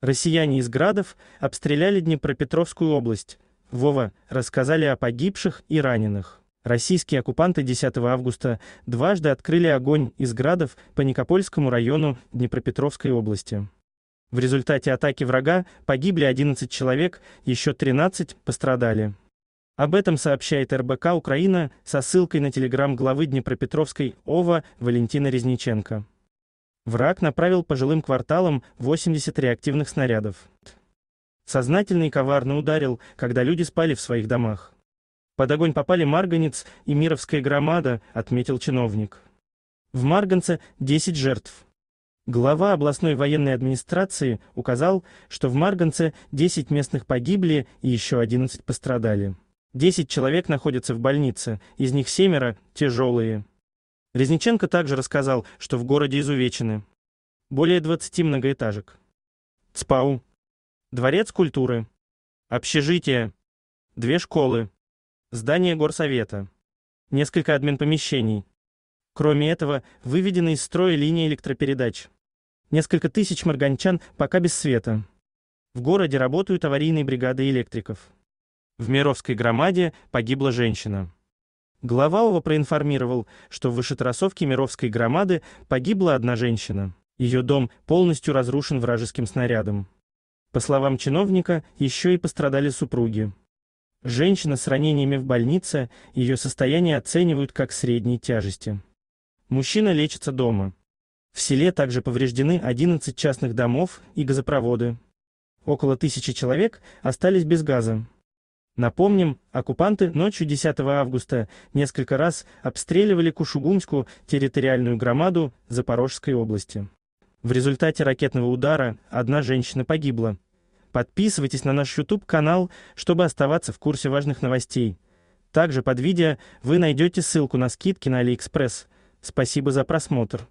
Россияне из Градов обстреляли Днепропетровскую область. Вова рассказали о погибших и раненых. Российские оккупанты 10 августа дважды открыли огонь из Градов по Никопольскому району Днепропетровской области. В результате атаки врага погибли 11 человек, еще 13 пострадали. Об этом сообщает РБК Украина со ссылкой на телеграм главы Днепропетровской ОВА Валентина Резниченко. Враг направил по жилым кварталам 80 реактивных снарядов. Сознательно и коварно ударил, когда люди спали в своих домах. Под огонь попали Марганец и Мировская громада, отметил чиновник. В Марганце 10 жертв. Глава областной военной администрации указал, что в Марганце 10 местных погибли и еще 11 пострадали. 10 человек находятся в больнице, из них семеро тяжелые. Резниченко также рассказал, что в городе изувечены более 20 многоэтажек. ЦПАУ. Дворец культуры. Общежитие. Две школы. Здание горсовета. Несколько админпомещений. Кроме этого, выведены из строя линии электропередач. Несколько тысяч марганчан пока без света. В городе работают аварийные бригады электриков. В Мировской громаде погибла женщина. Глава ОВА проинформировал, что в Вышетросовке Мировской громады погибла одна женщина. Ее дом полностью разрушен вражеским снарядом. По словам чиновника, еще и пострадали супруги. Женщина с ранениями в больнице, ее состояние оценивают как средней тяжести. Мужчина лечится дома. В селе также повреждены 11 частных домов и газопроводы. Около тысячи человек остались без газа. Напомним, оккупанты ночью 10 августа несколько раз обстреливали Кушугумскую территориальную громаду Запорожской области. В результате ракетного удара одна женщина погибла. Подписывайтесь на наш YouTube-канал, чтобы оставаться в курсе важных новостей. Также под видео вы найдете ссылку на скидки на AliExpress. Спасибо за просмотр.